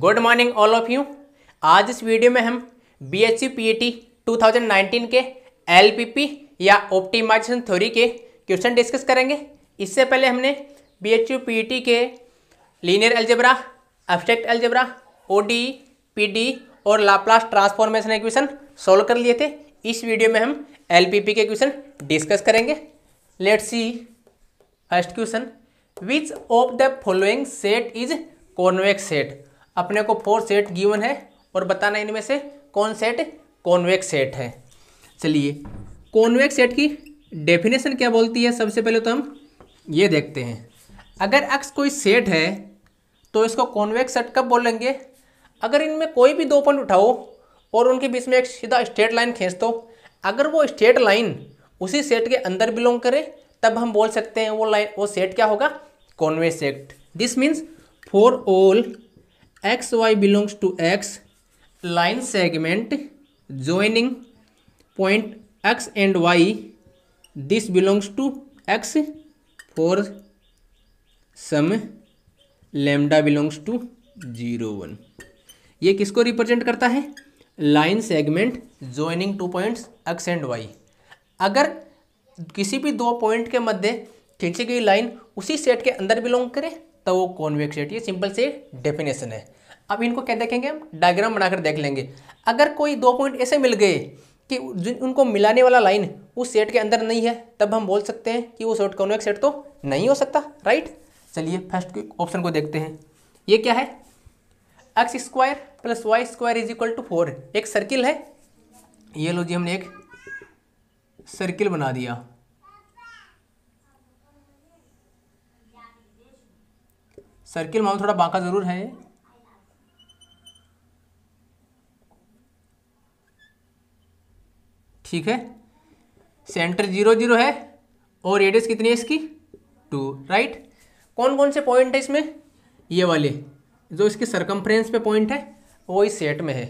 Good morning all of you आज इस video में हम B H C P A T two thousand nineteen के एल पी पी या ऑप्टिमाइजेशन थ्योरी के क्वेश्चन डिस्कस करेंगे इससे पहले हमने B H U P T के linear algebra abstract algebra O D P D और लाप्लास ट्रांसफॉर्मेशन इक्वेशन सॉल्व कर लिए थे इस वीडियो में हम एल पी पी के क्वेश्चन डिस्कस करेंगे let see first question which of the following set is convex set अपने को फोर सेट गिवन है और बताना इनमें से कौन सेट कॉन्वेक्स सेट है चलिए कॉन्वेक्स सेट की डेफिनेशन क्या बोलती है सबसे पहले तो हम ये देखते हैं अगर अक्स कोई सेट है तो इसको कॉन्वेक्स सेट कब बोलेंगे अगर इनमें कोई भी दो पॉइंट उठाओ और उनके बीच में एक सीधा स्ट्रेट लाइन खींच दो अगर वो स्ट्रेट लाइन उसी सेट के अंदर बिलोंग करे तब हम बोल सकते हैं वो लाइन वो सेट क्या होगा convex set this means for all X Y belongs to X line segment joining point X and Y this belongs to X for some lambda belongs to zero one ये किसको represent करता है line segment joining two points X and Y अगर किसी भी दो point के मध्य खींची गई लाइन उसी सेट के अंदर बिलोंग करे तो वो कॉन्वेक्स सेट ये सिंपल से डेफिनेशन है अब इनको क्या देखेंगे हम डायग्राम बनाकर देख लेंगे अगर कोई दो पॉइंट ऐसे मिल गए कि जिन उनको मिलाने वाला लाइन उस सेट के अंदर नहीं है तब हम बोल सकते हैं कि वो सेट कौन सेट तो नहीं हो सकता राइट चलिए फर्स्ट ऑप्शन को देखते हैं ये क्या है X square plus Y square is equal to four एक सर्किल है ये लो जी हमने एक सर्किल बना दिया सर्किल मामला थोड़ा बांका ज़रूर है ठीक है सेंटर जीरो जीरो है और रेडियस कितनी है इसकी टू राइट कौन कौन से पॉइंट है इसमें ये वाले जो इसके सरकमफ्रेंस पे पॉइंट है वो इस सेट में है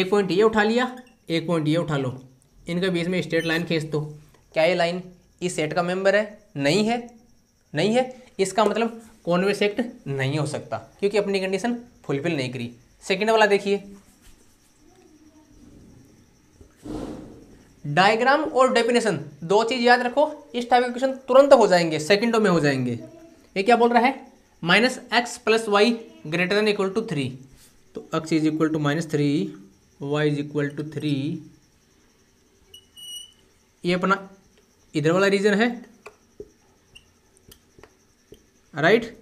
एक पॉइंट ये उठा लिया एक पॉइंट ये उठा लो इनके बीच में स्ट्रेट लाइन खींच दो क्या ये लाइन इस सेट का मेंबर है नहीं है नहीं है इसका मतलब सेक्ट नहीं हो सकता क्योंकि अपनी कंडीशन फुलफिल नहीं करी सेकेंड वाला देखिए डायग्राम और डेफिनेशन दो चीज़ याद रखो इस टाइप के क्वेश्चन तुरंत हो जाएंगे सेकंडों में हो जाएंगे ये क्या बोल रहा है minus x plus Y greater than equal to three तो X is equal to minus three Y is equal to three ये अपना इधर वाला रीजन है राइट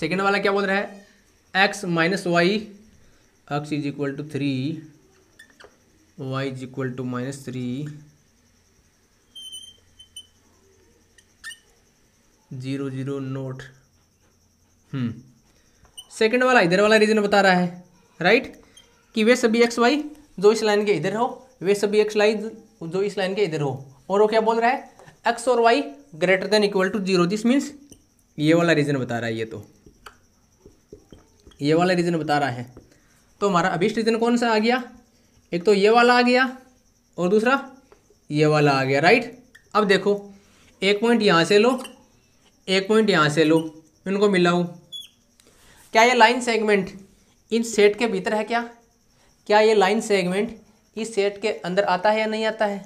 सेकेंड वाला क्या बोल रहा है x minus Y X is equal to three y is equal to minus three zero zero note second वाला इधर वाला रीजन बता रहा है राइट कि वे सभी एक्स वाई जो इस लाइन के इधर हो वे सभी एक्स वाई जो इस लाइन के इधर हो और वो क्या बोल रहा है एक्स और Y greater than equal to zero this means ये वाला रीजन बता रहा है ये तो ये वाला रीजन बता रहा है तो हमारा अभिष्ट रीजन कौन सा आ गया एक तो ये वाला आ गया और दूसरा ये वाला आ गया राइट अब देखो एक पॉइंट यहाँ से लो एक पॉइंट यहाँ से लो इनको मिलाऊ क्या ये लाइन सेगमेंट इन सेट के भीतर है क्या क्या ये लाइन सेगमेंट इस सेट के अंदर आता है या नहीं आता है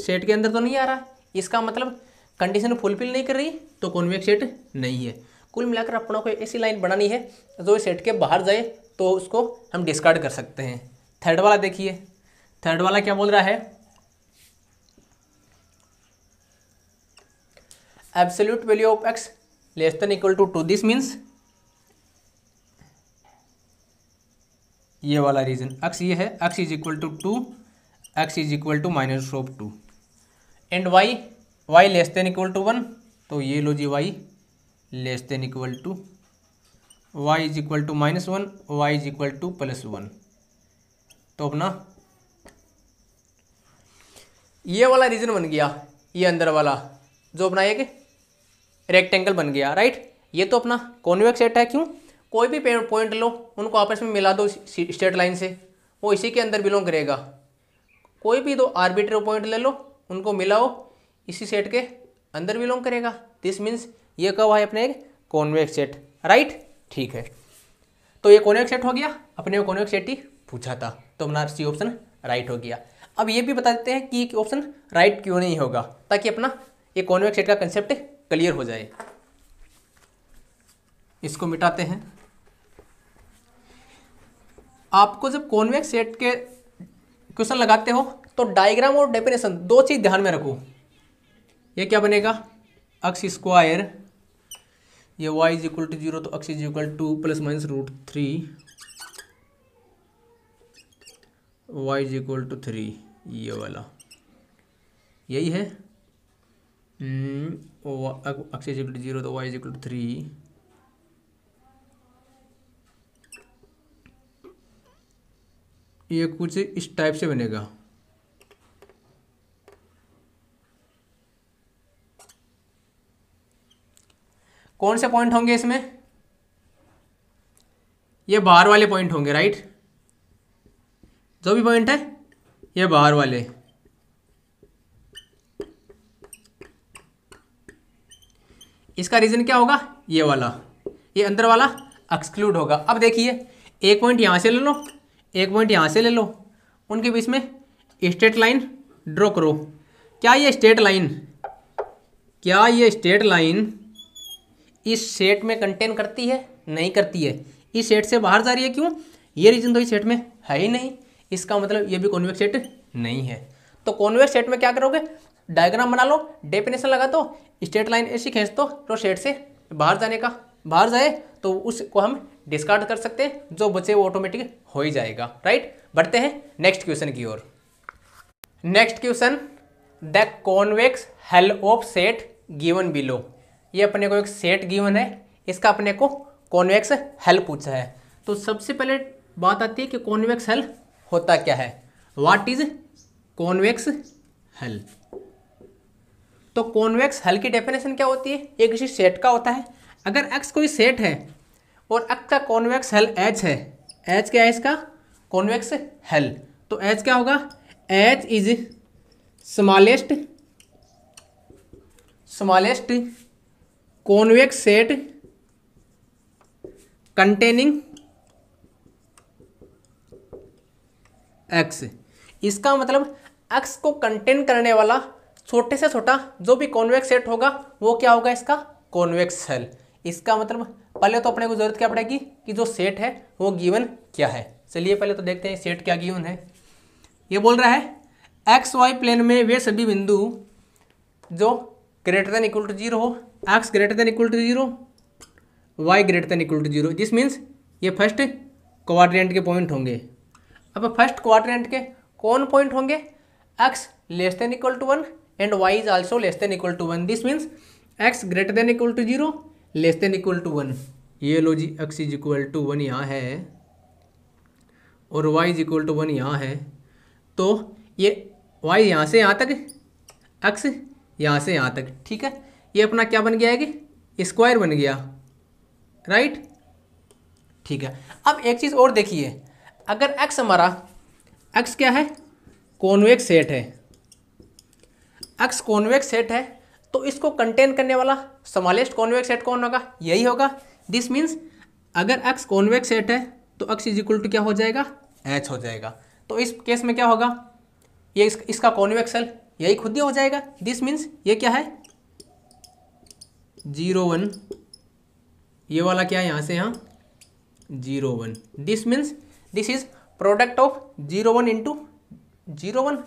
सेट के अंदर तो नहीं आ रहा इसका मतलब कंडीशन फुलफिल नहीं कर रही तो कॉन्वेक्स सेट नहीं है कुल मिलाकर अपनों को ऐसी लाइन बनानी है जो सेट के बाहर जाए तो उसको हम डिस्कार्ड कर सकते हैं थर्ड वाला देखिए थर्ड वाला क्या बोल रहा है absolute value of X less than equal to two this means ये वाला रीजन एक्स ये है X is equal to two X is equal to minus of two and Y Y less than equal to one तो ये लो जी Y less than equal to Y is equal to minus one Y is equal to plus one तो अपना ये वाला reason बन गया ये अंदर वाला जो अपना एक रेक्टेंगल बन गया राइट ये तो अपना कॉन्वेक्स सेट है क्यों कोई भी पॉइंट लो उनको आपस में मिला दो स्ट्रेट लाइन से वो इसी के अंदर बिलोंग करेगा कोई भी दो आर्बिट्री पॉइंट ले लो उनको मिलाओ इसी सेट के अंदर बिलोंग करेगा दिस मीन्स ये कब है अपने एक कॉन्वेक्स सेट राइट ठीक है तो ये कॉन्वेक्स सेट हो गया अपने कॉन्वेक्स सेट ही पूछा था तो अपना सी ऑप्शन राइट हो गया अब ये भी बता देते हैं कि ऑप्शन राइट क्यों नहीं होगा ताकि अपना ये कॉन्वेक्स सेट का कंसेप्ट क्लियर हो जाए इसको मिटाते हैं आपको जब कॉन्वेक्स सेट के क्वेश्चन लगाते हो तो डायग्राम और डेफिनेशन दो चीज़ ध्यान में रखो ये क्या बनेगा अक्स स्क्वायर ये Y is equal to zero तो X is equal to plus minus root three Y is equal to three ये वाला यही है अक्सर इक्वल टू जीरो तो Y is equal to three ये कुछ इस टाइप से बनेगा कौन से पॉइंट होंगे इसमें ये बाहर वाले पॉइंट होंगे राइट जो भी पॉइंट है ये बाहर वाले इसका रीज़न क्या होगा ये वाला ये अंदर वाला एक्सक्लूड होगा अब देखिए एक पॉइंट यहां से ले लो एक पॉइंट यहां से ले लो उनके बीच में स्ट्रेट लाइन ड्रॉ करो क्या ये स्ट्रेट लाइन क्या ये स्ट्रेट लाइन इस सेट में कंटेन करती है नहीं करती है इस सेट से बाहर जा रही है क्यों ये रीज़न तो इस सेट में है ही नहीं इसका मतलब ये भी कॉन्वेक्स सेट नहीं है तो कॉन्वेक्स सेट में क्या करोगे डायग्राम बना लो डेफिनेशन लगा दो स्ट्रेट लाइन ऐसी खींच दो तो सेट से बाहर जाने का बाहर जाए तो उसको हम डिस्कार्ड कर सकते हैं जो बचे वो ऑटोमेटिक हो ही जाएगा राइट बढ़ते हैं नेक्स्ट क्वेश्चन की ओर next question the convex hull of set given below ये अपने को एक सेट गिवन है इसका अपने को कॉन्वेक्स हेल पूछा है तो सबसे पहले बात आती है कि कॉन्वेक्स हेल होता क्या है वाट इज कॉन्वेक्स हल तो कॉन्वेक्स हल की डेफिनेशन क्या होती है एक किसी सेट का होता है अगर एक्स कोई सेट है और एक्स का कॉन्वेक्स हल एच है एच क्या है इसका कॉन्वेक्स हल तो एच क्या होगा H is smallest smallest convex set containing X इसका मतलब एक्स को कंटेन करने वाला छोटे से छोटा जो भी कॉन्वेक्स सेट होगा वो क्या होगा इसका कॉन्वेक्स सेल इसका मतलब पहले तो अपने को जरूरत क्या पड़ेगी कि जो सेट है वो गिवन क्या है चलिए पहले तो देखते हैं सेट क्या गिवन है ये बोल रहा है एक्स वाई प्लेन में वे सभी बिंदु जो greater than equal to zero हो X greater than equal to zero Y greater than equal to zero this means ये फर्स्ट क्वाड्रेंट के पॉइंट होंगे अब फर्स्ट क्वाड्रेंट के कौन पॉइंट होंगे X less than equal to one and Y is also less than equal to one this means X greater than equal to zero less than equal to one ये लो जी X is equal to one यहाँ है और Y is equal to one यहाँ है तो ये वाई यहाँ से यहाँ तक एक्स यहाँ से यहाँ तक ठीक है ये अपना क्या बन गया है कि स्क्वायर बन गया राइट ठीक है अब एक चीज़ और देखिए अगर एक्स हमारा एक्स क्या है कॉन्वेक्स सेट है एक्स कॉन्वेक्स सेट है तो इसको कंटेन करने वाला समालेस्ट कॉन्वेक्स सेट कौन होगा यही होगा दिस मीन्स अगर x कॉन्वेक्स सेट है तो x इज इक्वल टू क्या हो जाएगा एच हो जाएगा तो इस केस में क्या होगा ये इस, इसका कॉन्वेक्स सेल यही खुद ही हो जाएगा दिस मीन्स ये क्या है जीरो वन ये वाला क्या है यहाँ से यहाँ zero one this means this is product of zero one into zero one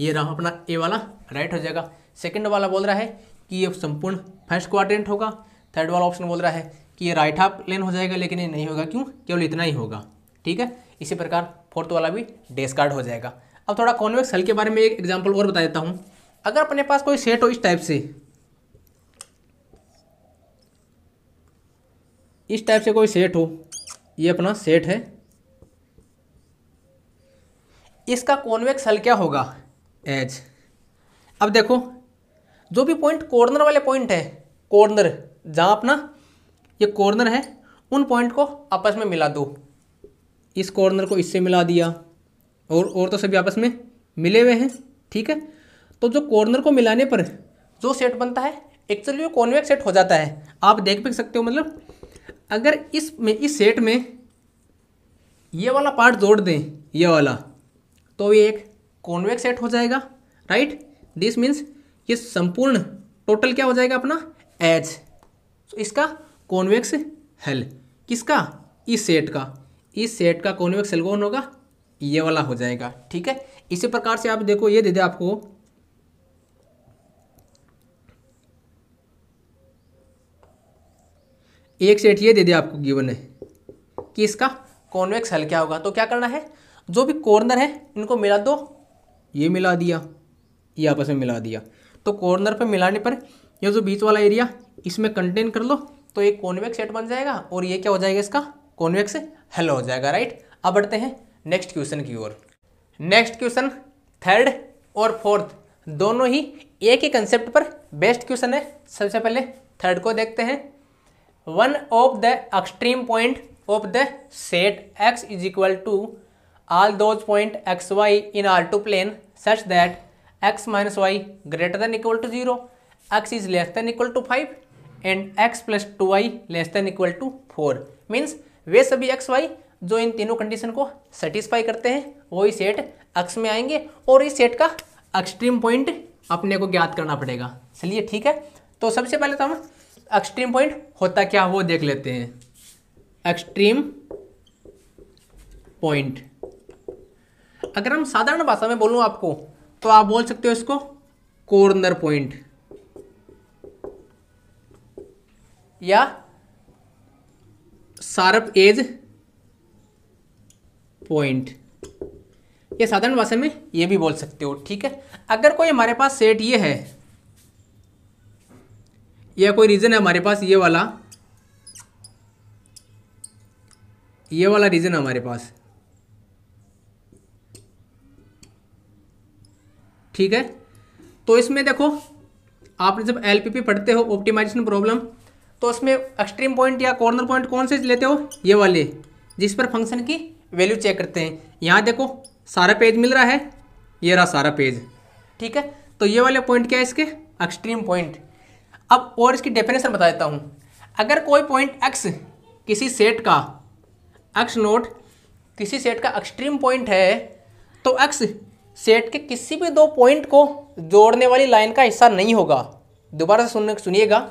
ये रहा अपना ए वाला राइट हो जाएगा सेकंड वाला बोल रहा है कि ये संपूर्ण फर्स्ट क्वाड्रेंट होगा थर्ड वाला ऑप्शन बोल रहा है कि ये राइट हाफ लेन हो जाएगा लेकिन ये नहीं होगा क्यों केवल इतना ही होगा ठीक है इसी प्रकार फोर्थ वाला भी डेस्कार्ड हो जाएगा अब थोड़ा कॉन्वेक्स हल के बारे में एक एग्जाम्पल और बता देता हूँ अगर अपने पास कोई सेट हो इस टाइप से इस टाइप से कोई सेट हो ये अपना सेट है इसका कॉन्वेक्स हल क्या होगा एच अब देखो जो भी पॉइंट कॉर्नर वाले पॉइंट है कॉर्नर जहाँ अपना ये कॉर्नर है उन पॉइंट को आपस में मिला दो इस कॉर्नर को इससे मिला दिया और और तो सभी आपस में मिले हुए हैं ठीक है तो जो कॉर्नर को मिलाने पर जो सेट बनता है एक्चुअली वो कॉन्वेक्स सेट हो जाता है आप देख भी सकते हो मतलब अगर इस में इस सेट में ये वाला पार्ट जोड़ दें ये वाला तो ये एक कॉन्वेक्स सेट हो जाएगा राइट दिस मीन्स ये संपूर्ण टोटल क्या हो जाएगा अपना एच so, इसका कॉन्वेक्स हेल किसका इस सेट का इस सेट का कॉन्वेक्स हेल कौन होगा ये वाला हो जाएगा ठीक है इसी प्रकार से आप देखो ये दे दे आपको एक सेट ये दे दे आपको गिवन है कि इसका कॉन्वेक्स हल क्या होगा तो क्या करना है जो भी कॉर्नर है इनको मिला दो ये मिला दिया ये आपस में मिला दिया तो कॉर्नर पर मिलाने पर यह जो बीच वाला एरिया इसमें कंटेन कर लो तो एक कॉन्वेक्स सेट बन जाएगा और ये क्या हो जाएगा इसका कॉन्वेक्स हल हो जाएगा राइट अब बढ़ते हैं नेक्स्ट क्वेश्चन की ओर नेक्स्ट क्वेश्चन थर्ड और फोर्थ दोनों ही एक ही कंसेप्ट पर बेस्ट क्वेश्चन है सबसे पहले थर्ड को देखते हैं one of the extreme point of the set X is equal to all those point xy in R2 plane such that x minus y greater than equal to 0, x is less than equal to 5 and x plus 2y less than equal to 4 means वे सभी x Y जो इन तीनों condition को satisfy करते हैं वही set x में आएंगे और इस सेट का एक्सट्रीम पॉइंट अपने को ज्ञात करना पड़ेगा चलिए ठीक है तो सबसे पहले तो हम एक्सट्रीम पॉइंट होता क्या वो देख लेते हैं एक्सट्रीम पॉइंट अगर हम साधारण भाषा में बोलूं आपको तो आप बोल सकते हो इसको कॉर्नर पॉइंट या सार्प एज पॉइंट ये साधारण भाषा में ये भी बोल सकते हो ठीक है अगर कोई हमारे पास सेट ये है या कोई रीज़न है हमारे पास ये वाला ये वाला रीज़न है हमारे पास ठीक है तो इसमें देखो आपने जब पी पढ़ते हो ऑप्टिमाइजेशन प्रॉब्लम तो उसमें एक्सट्रीम पॉइंट या कॉर्नर पॉइंट कौन से लेते हो ये वाले जिस पर फंक्शन की वैल्यू चेक करते हैं यहाँ देखो सारा पेज मिल रहा है ये रहा सारा पेज ठीक है तो ये वाले पॉइंट क्या है इसके एक्सट्रीम पॉइंट अब और इसकी डेफिनेशन बता देता हूँ अगर कोई पॉइंट एक्स किसी सेट का एक्स नोट किसी सेट का एक्सट्रीम पॉइंट है तो एक्स सेट के किसी भी दो पॉइंट को जोड़ने वाली लाइन का हिस्सा नहीं होगा दोबारा से सुनिएगा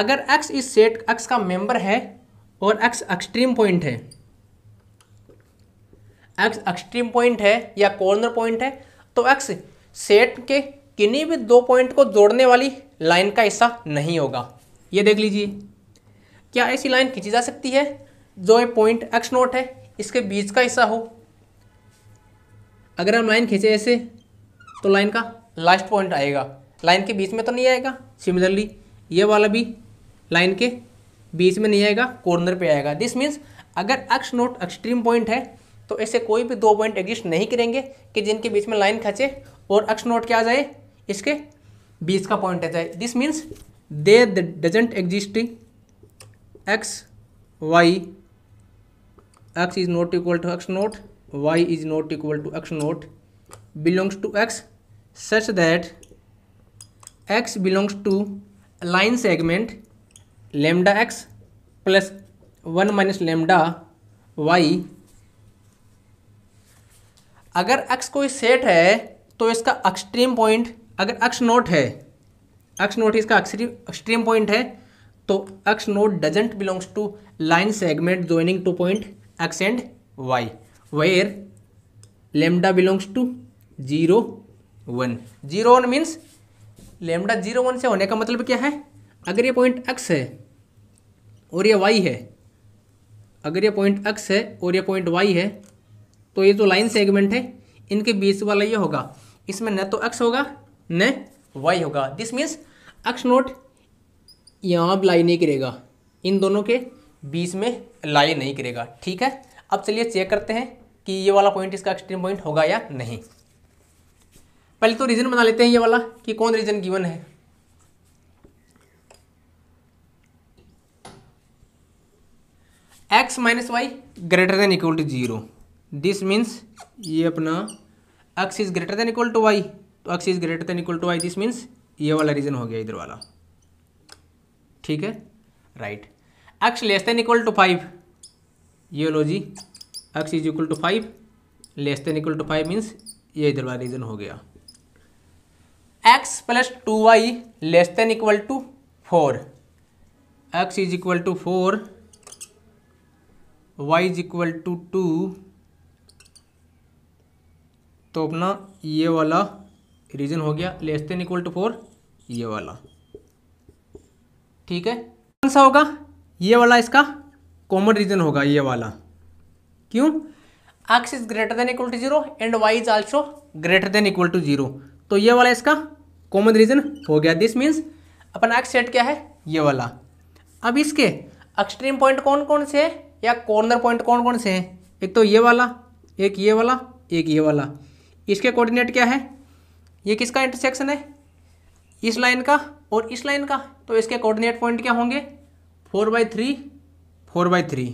अगर x इस सेट x का मेंबर है और x एक्सट्रीम पॉइंट है x एक्सट्रीम पॉइंट है या कॉर्नर पॉइंट है तो x सेट के किन्हीं भी दो पॉइंट को जोड़ने वाली लाइन का हिस्सा नहीं होगा ये देख लीजिए क्या ऐसी लाइन खींची जा सकती है जो ये पॉइंट एक्स नोट है इसके बीच का हिस्सा हो अगर हम लाइन खींचे ऐसे तो लाइन का लास्ट पॉइंट आएगा लाइन के बीच में तो नहीं आएगा सिमिलरली ये वाला भी लाइन के बीच में नहीं आएगा कॉर्नर पे आएगा दिस मीन्स अगर अक्ष नोट एक्सट्रीम पॉइंट है तो ऐसे कोई भी दो पॉइंट एग्जिस्ट नहीं करेंगे कि जिनके बीच में लाइन खींचे और अक्ष नोट क्या आ जाए इसके बीच का पॉइंट आ जाए this means there doesn't existing X Y X is not equal to X naught y is not equal to x naught belongs to x such that x belongs to line segment lambda x plus 1 minus lambda y अगर x कोई set है तो इसका extreme point अगर x naught है x naught इसका extreme point है तो x naught doesn't belongs to line segment joining two point x and y where lambda belongs to zero one zero one means lambda zero one से होने का मतलब क्या है अगर ये पॉइंट एक्स है और ये वाई है अगर ये पॉइंट एक्स है और ये पॉइंट वाई है तो ये जो लाइन सेगमेंट है इनके बीच वाला ये होगा इसमें न तो एक्स होगा न वाई होगा दिस मीन्स एक्स नोट यहाँ लाइन नहीं करेगा इन दोनों के बीच में लाइन नहीं करेगा ठीक है अब चलिए चेक करते हैं कि ये वाला पॉइंट इसका एक्सट्रीम पॉइंट होगा या नहीं पहले तो रीजन बना लेते हैं ये वाला कि कौन रीजन गिवन है x minus Y greater than equal to zero this means ये अपना X is greater than equal to Y तो X is greater than equal to Y this means ये वाला रीजन हो गया इधर वाला ठीक है right X less than equal to five ये लो जी X is equal to five less than equal to five means ये इधर वाला रीजन हो गया x plus two y less than equal to four x is equal to four y is equal to two तो अपना ये वाला region हो गया less than equal to four ये वाला ठीक है कौन सा होगा ये वाला इसका कॉमन रीजन होगा ये वाला क्यों x is greater than equal to zero and Y is also greater than equal to zero तो ये वाला इसका कॉमन रीजन हो गया दिस मीन्स अपन एक्स सेट क्या है ये वाला अब इसके एक्सट्रीम पॉइंट कौन कौन से हैं या कॉर्नर पॉइंट कौन कौन से हैं एक तो ये वाला एक ये वाला एक ये वाला इसके कोऑर्डिनेट क्या है ये किसका इंटरसेक्शन है इस लाइन का और इस लाइन का तो इसके कोऑर्डिनेट पॉइंट क्या होंगे four by three four by three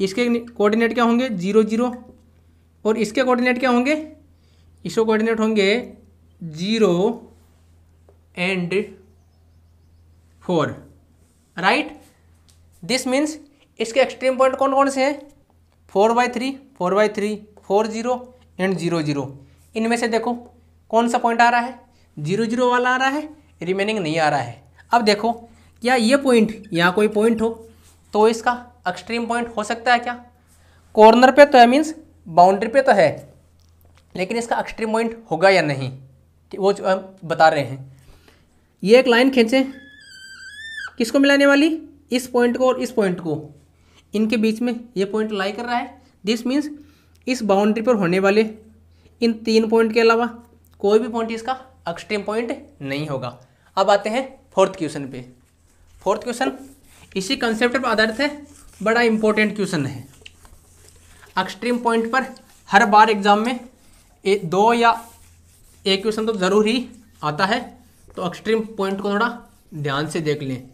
इसके कोऑर्डिनेट क्या होंगे जीरो जीरो और इसके कोऑर्डिनेट क्या होंगे इसके कोऑर्डिनेट होंगे zero and four right this means इसके एक्सट्रीम पॉइंट कौन कौन से हैं four by three four by three four zero and zero zero इनमें से देखो कौन सा पॉइंट आ रहा है जीरो जीरो वाला आ रहा है रिमेनिंग नहीं आ रहा है अब देखो क्या ये पॉइंट यहाँ कोई पॉइंट हो तो इसका एक्सट्रीम पॉइंट हो सकता है क्या कॉर्नर पे तो है मीन्स बाउंड्री पे तो है लेकिन इसका एक्सट्रीम पॉइंट होगा या नहीं वो जो हम बता रहे हैं ये एक लाइन खींचें किसको मिलाने वाली इस पॉइंट को और इस पॉइंट को इनके बीच में ये पॉइंट लाई कर रहा है दिस मीन्स इस बाउंड्री पर होने वाले इन तीन पॉइंट के अलावा कोई भी पॉइंट इसका एक्सट्रीम पॉइंट नहीं होगा अब आते हैं फोर्थ क्वेश्चन पे फोर्थ क्वेश्चन इसी कंसेप्ट पर आधारित है बड़ा इंपॉर्टेंट क्वेश्चन है एक्सट्रीम पॉइंट पर हर बार एग्जाम में ए, दो या एक क्वेश्चन तो ज़रूर ही आता है तो एक्सट्रीम पॉइंट को थोड़ा ध्यान से देख लें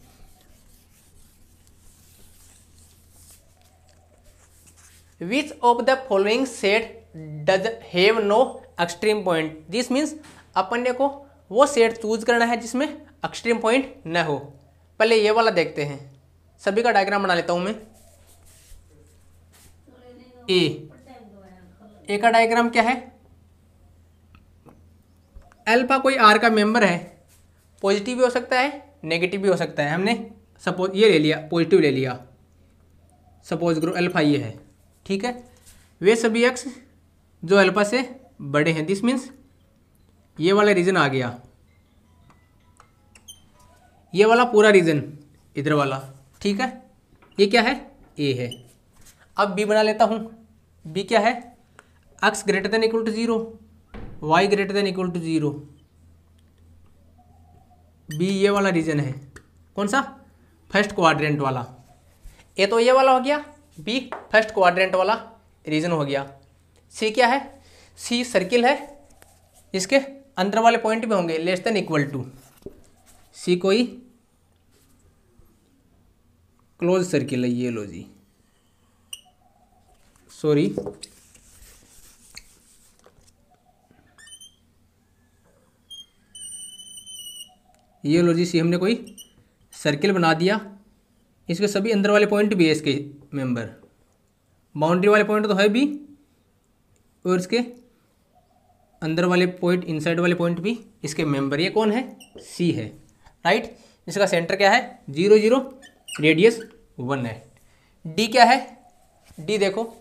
which of the following set does have no extreme point this means अपन ने को वो सेट चूज करना है जिसमें एक्सट्रीम पॉइंट न हो पहले ये वाला देखते हैं सभी का डायग्राम बना लेता हूँ मैं ए e. ए का डायग्राम क्या है अल्फा कोई आर का मेंबर है पॉजिटिव भी हो सकता है नेगेटिव भी हो सकता है हमने सपोज ये ले लिया पॉजिटिव ले लिया सपोज ग्रो अल्फा ये है ठीक है वे सभी एक्स जो अल्फा से बड़े हैं दिस मीन्स ये वाला रीजन आ गया ये वाला पूरा रीजन इधर वाला ठीक है ये क्या है ए है अब बी बना लेता हूँ बी क्या है x greater than equal to zero y greater than equal to zero B ये वाला रीजन है कौन सा फर्स्ट क्वाड्रेंट वाला ए तो ये वाला हो गया बी फर्स्ट क्वाड्रेंट वाला रीजन हो गया सी क्या है सी सर्किल है इसके अंदर वाले पॉइंट में होंगे less than equal to C कोई क्लोज सर्किल है ये लो जी सॉरी ये लो जी सी हमने कोई सर्किल बना दिया इसके सभी अंदर वाले पॉइंट भी है इसके मेंबर बाउंड्री वाले पॉइंट तो है भी और इसके अंदर वाले पॉइंट इनसाइड वाले पॉइंट भी इसके मेंबर ये कौन है सी है राइट इसका सेंटर क्या है जीरो जीरो रेडियस वन है डी क्या है डी देखो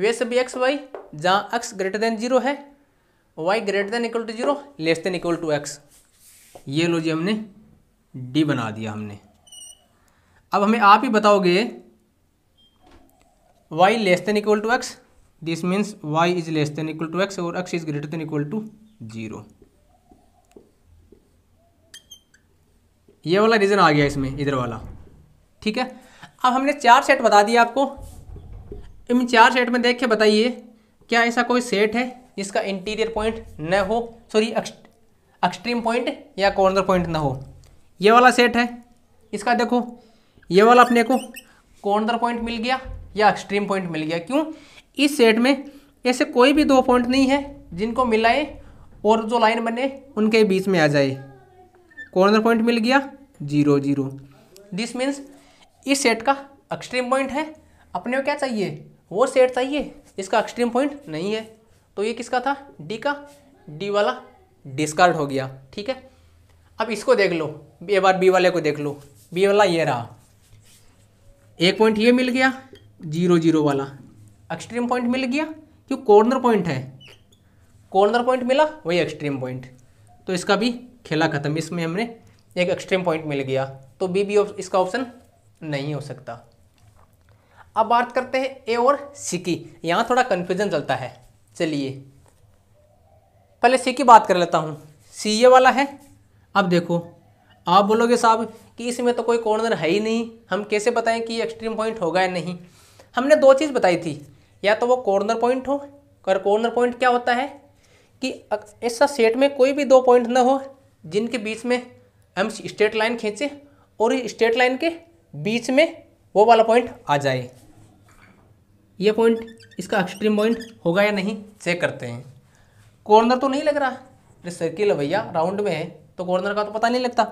वे सभी एक्स वाई जहाँ एक्स ग्रेटर देन जीरो है y greater than equal to zero less than equal to x ये लो जी हमने डी बना दिया हमने अब हमें आप ही बताओगे y less than equal to x this means y is less than equal to x और x is greater than equal to zero ये वाला रीज़न आ गया इसमें इधर वाला ठीक है अब हमने चार सेट बता दिया आपको इन चार सेट में देख के बताइए क्या ऐसा कोई सेट है जिसका इंटीरियर पॉइंट न हो सॉरी एक्सट्रीम पॉइंट या कॉर्नर पॉइंट न हो ये वाला सेट है इसका देखो ये वाला अपने को कॉर्नर पॉइंट मिल गया या एक्सट्रीम पॉइंट मिल गया क्यों इस सेट में ऐसे कोई भी दो पॉइंट नहीं है जिनको मिलाए और जो लाइन बने उनके बीच में आ जाए कॉर्नर पॉइंट मिल गया जीरो जीरो दिस मीन्स इस सेट का एक्सट्रीम पॉइंट है अपने को क्या चाहिए वो सेट था ये इसका एक्सट्रीम पॉइंट नहीं है तो ये किसका था डी का डी वाला डिस्कार्ड हो गया ठीक है अब इसको देख लो एक बार बी वाले को देख लो बी वाला ये रहा एक पॉइंट ये मिल गया जीरो जीरो वाला एक्सट्रीम पॉइंट मिल गया क्यों कॉर्नर पॉइंट है कॉर्नर पॉइंट मिला वही एक्सट्रीम पॉइंट तो इसका भी खेला खत्म इसमें हमने एक एक्सट्रीम पॉइंट मिल गया तो बी बी इसका ऑप्शन नहीं हो सकता अब बात करते हैं ए और सी की यहाँ थोड़ा कन्फ्यूजन चलता है चलिए पहले सी की बात कर लेता हूँ सी ये वाला है अब देखो आप बोलोगे साहब कि इसमें तो कोई कॉर्नर है ही नहीं हम कैसे बताएं कि ये एक्सट्रीम पॉइंट होगा या नहीं हमने दो चीज़ बताई थी या तो वो कॉर्नर पॉइंट हो और कॉर्नर पॉइंट क्या होता है कि ऐसा सेट में कोई भी दो पॉइंट ना हो जिनके बीच में हम स्ट्रेट लाइन खींचें और स्ट्रेट लाइन के बीच में वो वाला पॉइंट आ जाए ये पॉइंट इसका एक्सट्रीम पॉइंट होगा या नहीं चेक करते हैं कॉर्नर तो नहीं लग रहा अरे सर्किल है भैया राउंड में है तो कॉर्नर का तो पता नहीं लगता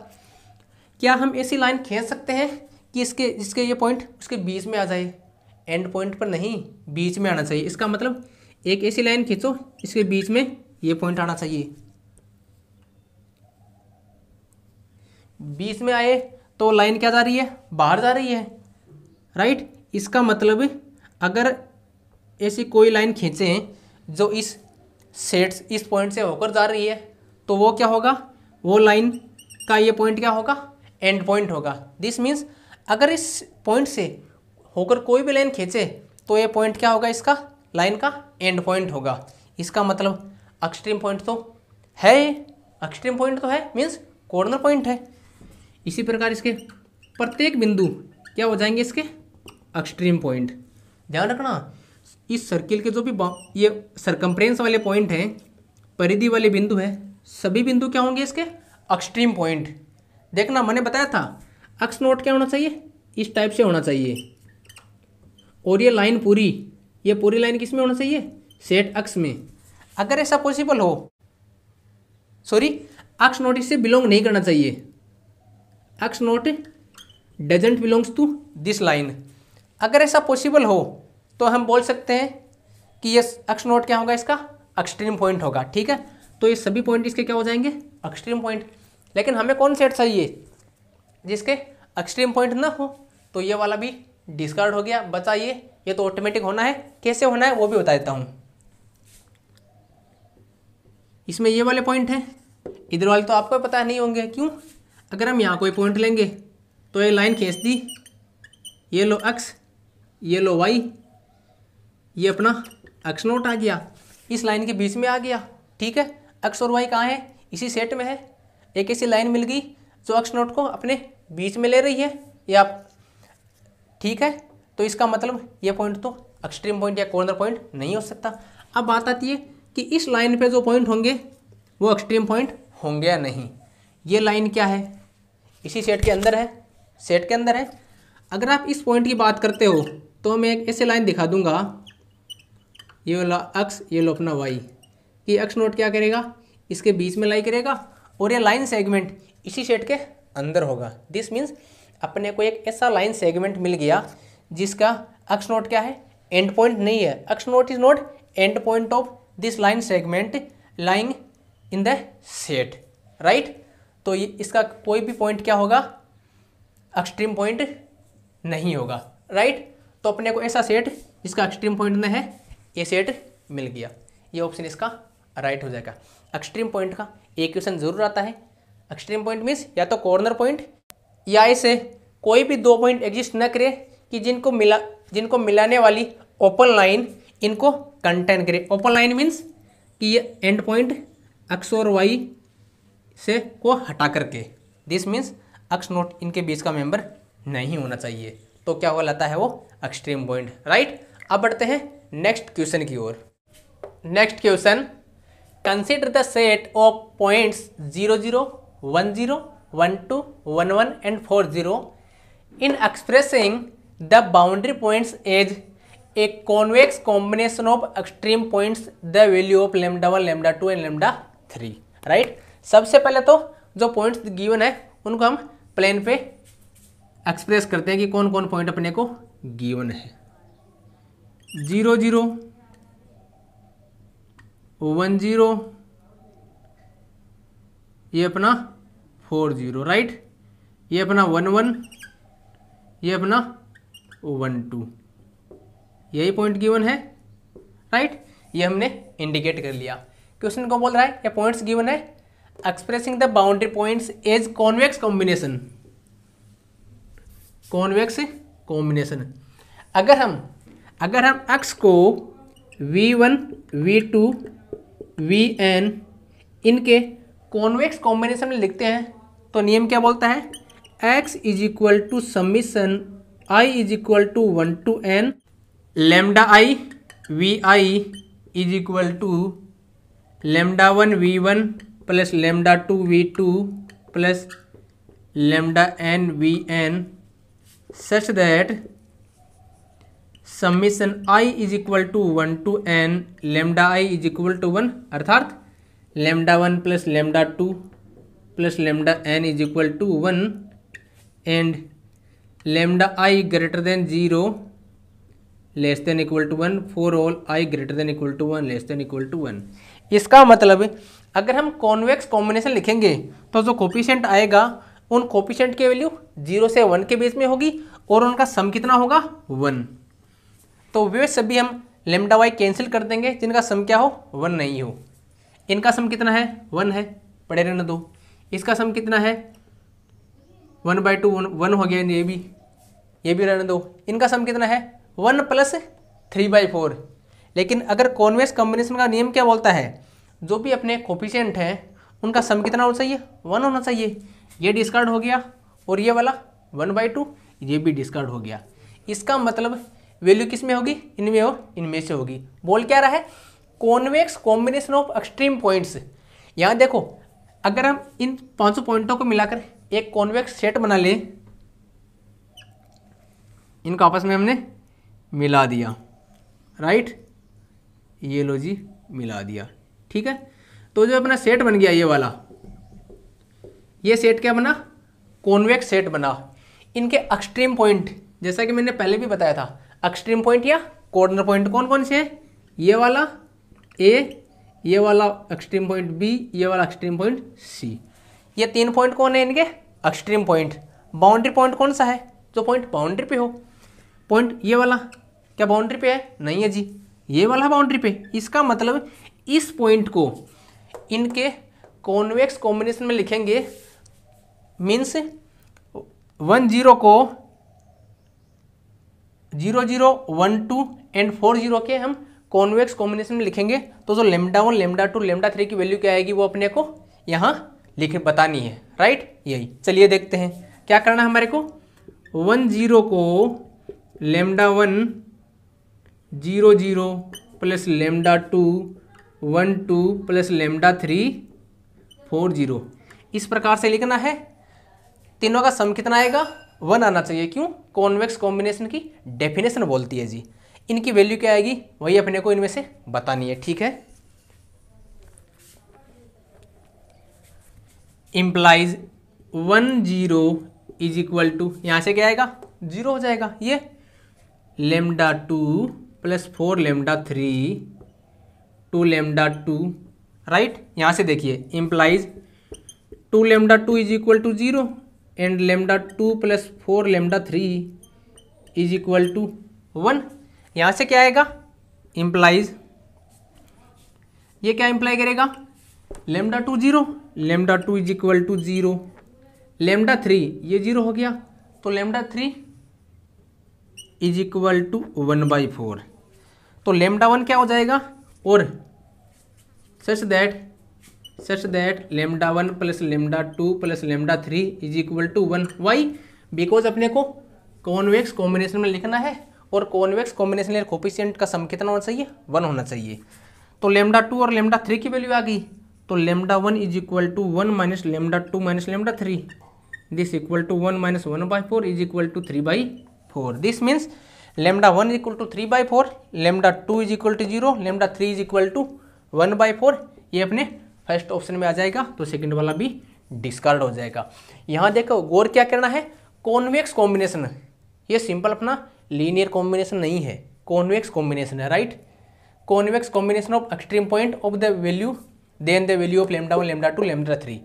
क्या हम ऐसी लाइन खींच सकते हैं कि इसके इसके ये पॉइंट उसके बीच में आ जाए एंड पॉइंट पर नहीं बीच में आना चाहिए इसका मतलब एक ऐसी लाइन खींचो इसके बीच में ये पॉइंट आना चाहिए बीच में आए तो लाइन क्या जा रही है बाहर जा रही है राइट इसका मतलब अगर ऐसी कोई लाइन खींचें जो इस सेट्स इस पॉइंट से होकर जा रही है तो वो क्या होगा वो लाइन का ये पॉइंट क्या होगा एंड पॉइंट होगा दिस मीन्स अगर इस पॉइंट से होकर कोई भी लाइन खींचे तो ये पॉइंट क्या होगा इसका लाइन का एंड पॉइंट होगा इसका मतलब एक्सट्रीम पॉइंट तो है एक्सट्रीम पॉइंट तो है मीन्स कॉर्नर पॉइंट है इसी प्रकार इसके प्रत्येक बिंदु क्या हो जाएंगे इसके एक्सट्रीम पॉइंट ध्यान रखना इस सर्किल के जो भी ये सरकम्फ्रेंस वाले पॉइंट हैं परिधि वाले बिंदु हैं सभी बिंदु क्या होंगे इसके एक्सट्रीम पॉइंट देखना मैंने बताया था अक्स नोट क्या होना चाहिए इस टाइप से होना चाहिए और ये लाइन पूरी ये पूरी लाइन किस में होना चाहिए सेट अक्स में अगर ऐसा पॉसिबल हो सॉरी अक्स नोट इससे बिलोंग नहीं करना चाहिए x naught doesn't belongs to this line अगर ऐसा पॉसिबल हो तो हम बोल सकते हैं कि ये अक्ष नोट क्या होगा इसका एक्सट्रीम पॉइंट होगा ठीक है तो ये सभी पॉइंट इसके क्या हो जाएंगे एक्सट्रीम पॉइंट लेकिन हमें कौन सेट चाहिए जिसके एक्सट्रीम पॉइंट ना हो तो ये वाला भी डिस्कार्ड हो गया बचा ये ये तो ऑटोमेटिक होना है कैसे होना है वो भी बता देता हूँ इसमें ये वाले पॉइंट हैं इधर वाले तो आपको पता नहीं होंगे क्यों अगर हम यहाँ कोई पॉइंट लेंगे तो ये लाइन खींच दी ये लो अक्स ये लो वाई ये अपना एक्स नोट आ गया इस लाइन के बीच में आ गया ठीक है एक्स और वाई कहाँ है इसी सेट में है एक ऐसी लाइन मिल गई जो एक्स नोट को अपने बीच में ले रही है या आप ठीक है तो इसका मतलब ये पॉइंट तो एक्सट्रीम पॉइंट या कॉर्नर पॉइंट नहीं हो सकता अब बात आती है कि इस लाइन पे जो पॉइंट होंगे वो एक्सट्रीम पॉइंट होंगे या नहीं ये लाइन क्या है इसी सेट के अंदर है सेट के अंदर है अगर आप इस पॉइंट की बात करते हो तो मैं एक ऐसे लाइन दिखा दूंगा ये वाला अक्स ये लो अपना वाई कि अक्स नोट क्या करेगा इसके बीच में लाई करेगा और ये लाइन सेगमेंट इसी शेड के अंदर होगा दिस मीन्स अपने को एक ऐसा लाइन सेगमेंट मिल गया जिसका अक्स नोट क्या है एंड पॉइंट नहीं है x naught is not end point of this line segment lying in the set right तो ये इसका कोई भी पॉइंट क्या होगा एक्सट्रीम पॉइंट नहीं होगा राइट right? तो अपने को ऐसा सेट जिसका एक्सट्रीम पॉइंट में है ये सेट मिल गया ये ऑप्शन इसका राइट हो जाएगा एक्सट्रीम पॉइंट का एक क्वेश्चन जरूर आता है एक्सट्रीम पॉइंट मीन्स या तो कॉर्नर पॉइंट या इसे कोई भी दो पॉइंट एग्जिस्ट न करे कि जिनको मिला जिनको मिलाने वाली ओपन लाइन इनको कंटेन करे ओपन लाइन मीन्स कि ये एंड पॉइंट एक्स और वाई से को हटा करके दिस मीन्स एक्स नोट इनके बीच का मेंबर नहीं होना चाहिए तो क्या हो लाता है वो एक्सट्रीम पॉइंट राइट अब बढ़ते हैं नेक्स्ट क्वेश्चन की ओर next question consider the set of points zero zero one zero one two one one and four zero in expressing the boundary points as a convex combination of extreme points the value of lambda one lambda two and lambda three right सबसे पहले तो जो points given है उनको हम plane पे express करते हैं कि कौन कौन पॉइंट अपने को गिवन है जीरो जीरो वन जीरो ये अपना फोर जीरो राइट ये अपना वन वन ये अपना वन टू यही पॉइंट गिवन है राइट ये हमने इंडिकेट कर लिया क्वेश्चन को बोल रहा है ये पॉइंट्स गिवन है expressing the boundary points as convex combination convex combination अगर हम अगर हम x को v1, v2, vn इनके कॉन्वेक्स कॉम्बिनेशन में लिखते हैं तो नियम क्या बोलता है x is equal to summation i is equal to one to n lambda i v i is equal to lambda one v one plus lambda two v two plus lambda n v n such that summation i is equal to one to n lambda i is equal to one अर्थात lambda one plus lambda two plus lambda n is equal to one and lambda i greater than zero less than equal to one for all i greater than equal to one less than equal to one इसका मतलब अगर हम convex combination लिखेंगे तो जो coefficient आएगा उन coefficient की वैल्यू जीरो से वन के बीच में होगी और उनका सम कितना होगा वन तो वे सभी हम लेमडा वाई कैंसिल कर देंगे जिनका सम क्या हो वन नहीं हो इनका सम कितना है वन है पड़े रहने दो इसका सम कितना है one by two one one हो गया ये भी ये भी रहने दो इनका सम कितना है one plus three by four लेकिन अगर कॉन्वेस कॉम्बिनेशन का नियम क्या बोलता है जो भी अपने कॉपिशेंट हैं उनका सम कितना होना चाहिए वन होना चाहिए ये डिस्कार्ड हो गया और ये वाला वन बाई टू ये भी डिस्कार्ड हो गया इसका मतलब वैल्यू किस में होगी इनमें और इनमें से होगी बोल क्या रहा है convex combination of extreme points यहाँ देखो अगर हम इन पांचों पॉइंटों को मिलाकर एक कॉन्वेक्स सेट बना लें इनको आपस में हमने मिला दिया राइट ये लो जी मिला दिया ठीक है तो जो अपना सेट बन गया ये वाला ये सेट क्या बना कॉन्वेक्स सेट बना इनके एक्सट्रीम पॉइंट जैसा कि मैंने पहले भी बताया था एक्सट्रीम पॉइंट या कॉर्नर पॉइंट कौन कौन से हैं ये वाला ए ये वाला एक्सट्रीम पॉइंट बी ये वाला एक्सट्रीम पॉइंट सी ये तीन पॉइंट कौन है इनके एक्सट्रीम पॉइंट बाउंड्री पॉइंट कौन सा है जो पॉइंट बाउंड्री पे हो पॉइंट ये वाला क्या बाउंड्री पे है नहीं है जी ये वाला बाउंड्री पे इसका मतलब इस पॉइंट को इनके कॉन्वेक्स कॉम्बिनेशन में लिखेंगे मीन्स वन जीरो को zero zero one two and four zero के हम कॉन्वेक्स कॉम्बिनेशन में लिखेंगे तो जो lambda one lambda two lambda three की वैल्यू क्या आएगी वो अपने को यहाँ लिख बतानी है राइट यही चलिए देखते हैं क्या करना है हमारे को वन जीरो को lambda one zero zero plus lambda two one two plus lambda three four zero इस प्रकार से लिखना है तीनों का सम कितना आएगा वन आना चाहिए क्यों कॉन्वेक्स कॉम्बिनेशन की डेफिनेशन बोलती है जी इनकी वैल्यू क्या आएगी वही अपने को इनमें से बतानी है ठीक है implies one zero is equal to यहां से क्या आएगा जीरो हो जाएगा ये lambda two plus four lambda three two lambda two right यहां से देखिए implies two lambda two is equal to zero and lambda two plus four lambda three is equal to one यहाँ से क्या आएगा इम्प्लाइज ये क्या इम्प्लाई करेगा lambda two zero lambda two is equal to zero lambda three ये zero हो गया तो lambda three is equal to one by four तो लेमडा वन क्या हो जाएगा और such that such that lambda one plus lambda two plus lambda three is equal to one why because अपने को कॉन्वेक्स कॉम्बिनेशन में लिखना है और कॉन्वेक्स कॉम्बिनेशन लेयर का सम कितना होना चाहिए वन होना चाहिए तो लेमडा टू और लेमडा थ्री की वैल्यू आ गई तो lambda one is equal to one minus lambda two minus lambda three this equal to one minus one by four is equal to three by four this means lambda one is equal to three by four lambda two is equal to zero lambda three is equal to one by four ये अपने first option में आ जाएगा तो second वाला भी discard हो जाएगा यहाँ देखो गौर क्या करना है कॉन्वेक्स कॉम्बिनेशन ये सिंपल अपना लीनियर कॉम्बिनेशन नहीं है कॉन्वेक्स कॉम्बिनेशन है right convex combination of extreme point of the value then the value of lambda one lambda two lambda three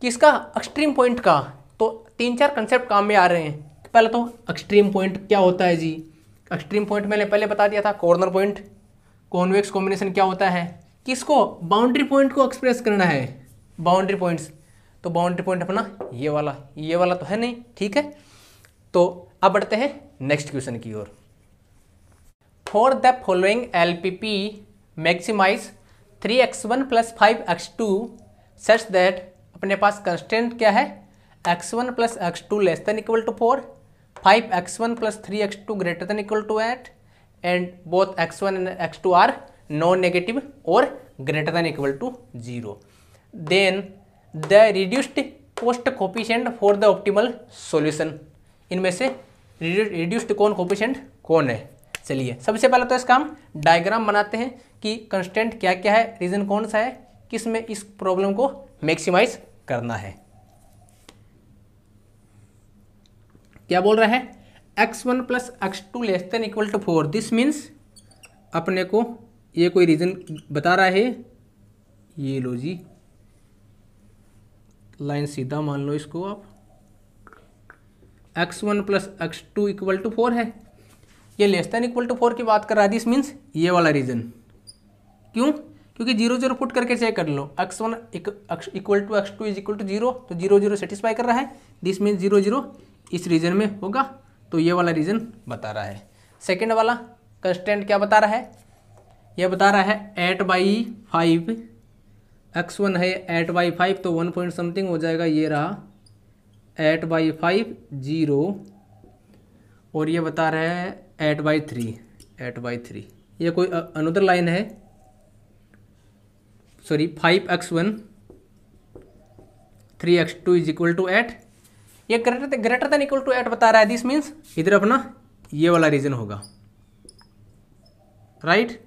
किसका एक्सट्रीम पॉइंट का तो तीन चार कंसेप्ट काम में आ रहे हैं पहले तो एक्सट्रीम पॉइंट क्या होता है जी एक्सट्रीम पॉइंट मैंने पहले बता दिया था कॉर्नर पॉइंट कॉन्वेक्स कॉम्बिनेशन क्या होता है किसको बाउंड्री पॉइंट को एक्सप्रेस करना है बाउंड्री पॉइंट्स तो बाउंड्री पॉइंट अपना ये वाला ये वाला तो है नहीं ठीक है तो अब बढ़ते हैं नेक्स्ट क्वेश्चन की ओर for the following L P P maximise three x one plus five x two such that अपने पास कंस्टेंट क्या है x one plus x two less than equal to four five x one plus three x two greater than equal to eight and both x one and x two are non negative और greater than equal to zero then the reduced cost coefficient for the optimal solution इनमें से reduced कौन coefficient कौन है चलिए सबसे पहले तो इसका हम डायग्राम बनाते हैं कि कंस्टेंट क्या क्या है रीजन कौन सा है किस में इस प्रॉब्लम को मैक्सिमाइज करना है क्या बोल रहा है x one plus x two less than equal to four this means अपने को ये कोई रीज़न बता रहा है ये लो जी लाइन सीधा मान लो इसको आप x one plus x two equal to four है ये less than equal to four की बात कर रहा है दिस मीन्स ये वाला रीज़न क्यों क्योंकि जीरो जीरो पुट करके चेक कर लो x one equal to x two is equal to zero तो जीरो जीरो सेटिस्फाई कर रहा है दिस मीन्स जीरो जीरो इस रीजन में होगा तो ये वाला रीजन बता रहा है सेकेंड वाला कंस्टेंट क्या बता रहा है यह बता रहा है eight by five x one है एट बाई फाइव तो वन पॉइंट समथिंग हो जाएगा ये रहा एट बाई फाइव जीरो और ये बता रहा है eight by three eight by three ये कोई अनुदर लाइन है sorry five x one three x two is equal to eight ये greater greater than equal to eight बता रहा है दिस मीन्स इधर अपना ये वाला रीजन होगा राइट right?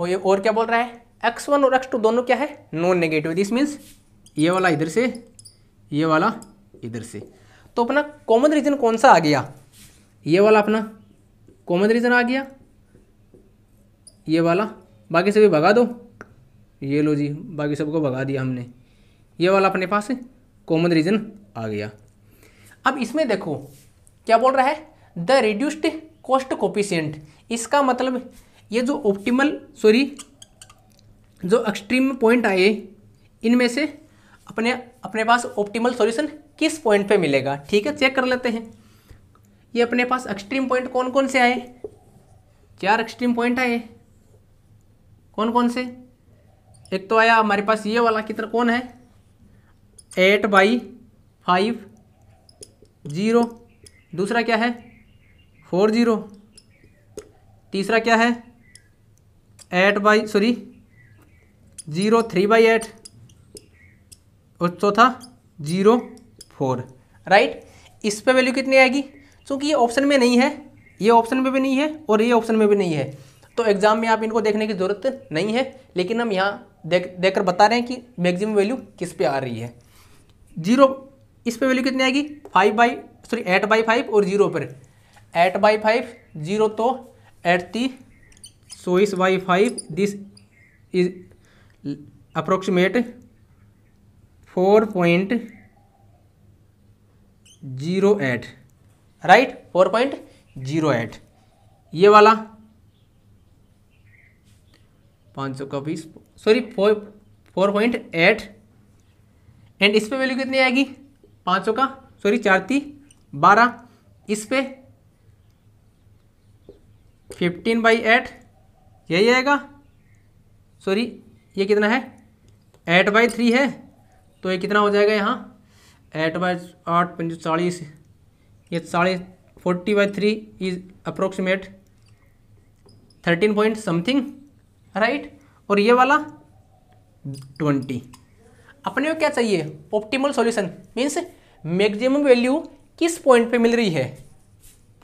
और ये और क्या बोल रहा है एक्स वन और एक्स टू दोनों क्या है नॉन नेगेटिव दिस मीन्स ये वाला इधर से ये वाला इधर से तो अपना कॉमन रीजन कौन सा आ गया ये वाला अपना कॉमन रीजन आ गया ये वाला बाकी सभी भगा दो ये लो जी बाकी सबको भगा दिया हमने ये वाला अपने पास कॉमन रीजन आ गया अब इसमें देखो क्या बोल रहा है द रिड्यूस्ड कॉस्ट कोपिशियंट इसका मतलब ये जो ऑप्टिमल सॉरी जो एक्सट्रीम पॉइंट आए इनमें से अपने अपने पास ऑप्टिमल सॉल्यूशन किस पॉइंट पे मिलेगा ठीक है चेक कर लेते हैं ये अपने पास एक्सट्रीम पॉइंट कौन कौन से आए चार एक्सट्रीम पॉइंट आए कौन कौन से एक तो आया हमारे पास ये वाला कितना कौन है एट बाई फाइव ज़ीरो दूसरा क्या है फोर ज़ीरो तीसरा क्या है eight by sorry zero three by eight और चौथा ज़ीरो फोर राइट इस पे वैल्यू कितनी आएगी क्योंकि ये ऑप्शन में नहीं है ये ऑप्शन में भी नहीं है और ये ऑप्शन में भी नहीं है तो एग्ज़ाम में आप इनको देखने की ज़रूरत नहीं है लेकिन हम यहाँ देख देख कर बता रहे हैं कि मैक्सिमम वैल्यू किस पे आ रही है जीरो इस पे वैल्यू कितनी आएगी five by sorry eight by five और जीरो पर एट बाई फाइव जीरो तो एट थी सो इस five this is approximate four point zero eight right four point zero eight ये वाला पाँच सौ का बीस sorry four four point eight and इस पे वैल्यू कितनी आएगी पाँच सौ का सॉरी चार थी बारह इस पे फिफ्टीन बाई एट यही आएगा सॉरी ये कितना है एट बाई थ्री है तो ये कितना हो जाएगा यहाँ एट बाई आठ पंच चालीस ये साढ़े forty by three is approximate thirteen point something right और ये वाला ट्वेंटी अपने को क्या चाहिए optimal solution means maximum value किस पॉइंट पे मिल रही है